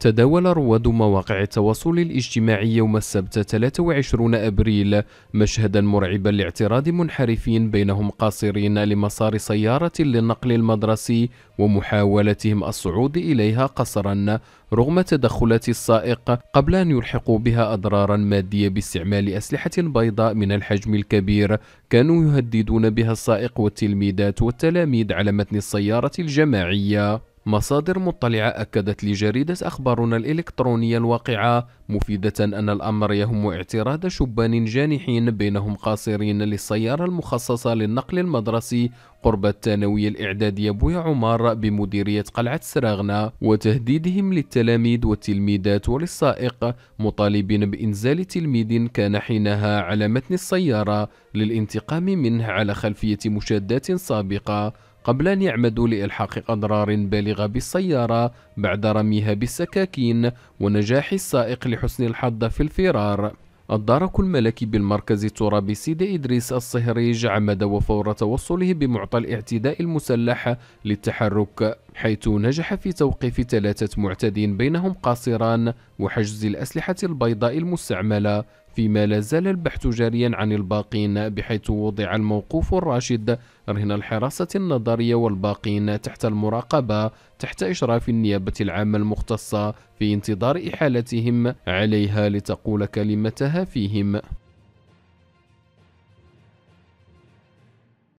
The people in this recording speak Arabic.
تداول رواد مواقع التواصل الاجتماعي يوم السبت 23 أبريل مشهدا مرعبا لاعتراض منحرفين بينهم قاصرين لمسار سيارة للنقل المدرسي ومحاولتهم الصعود إليها قصرا رغم تدخلات السائق قبل أن يلحقوا بها أضرارا مادية باستعمال أسلحة بيضاء من الحجم الكبير كانوا يهددون بها السائق والتلميذات والتلاميذ على متن السيارة الجماعية مصادر مطلعة أكدت لجريدة أخبارنا الإلكترونية الواقعة مفيدة أن الأمر يهم اعتراض شبان جانحين بينهم قاصرين للسيارة المخصصة للنقل المدرسي قرب الثانوية الإعدادية بويا عمار بمديرية قلعة سراغنا وتهديدهم للتلاميذ والتلميذات وللسائق مطالبين بإنزال تلميذ كان حينها على متن السيارة للانتقام منه على خلفية مشادات سابقة قبل أن يعمدوا لإلحاق أضرار بالغة بالسيارة بعد رميها بالسكاكين ونجاح السائق لحسن الحظ في الفرار الدرك الملكي بالمركز الترابي سيدي إدريس الصهريج عمد وفور توصله بمعطى الاعتداء المسلح للتحرك حيث نجح في توقيف ثلاثة معتدين بينهم قاصران وحجز الأسلحة البيضاء المستعملة فيما لا زال البحث جاريا عن الباقين بحيث وضع الموقوف الراشد رهن الحراسة النظرية والباقين تحت المراقبة تحت إشراف النيابة العامة المختصة في انتظار إحالتهم عليها لتقول كلمتها فيهم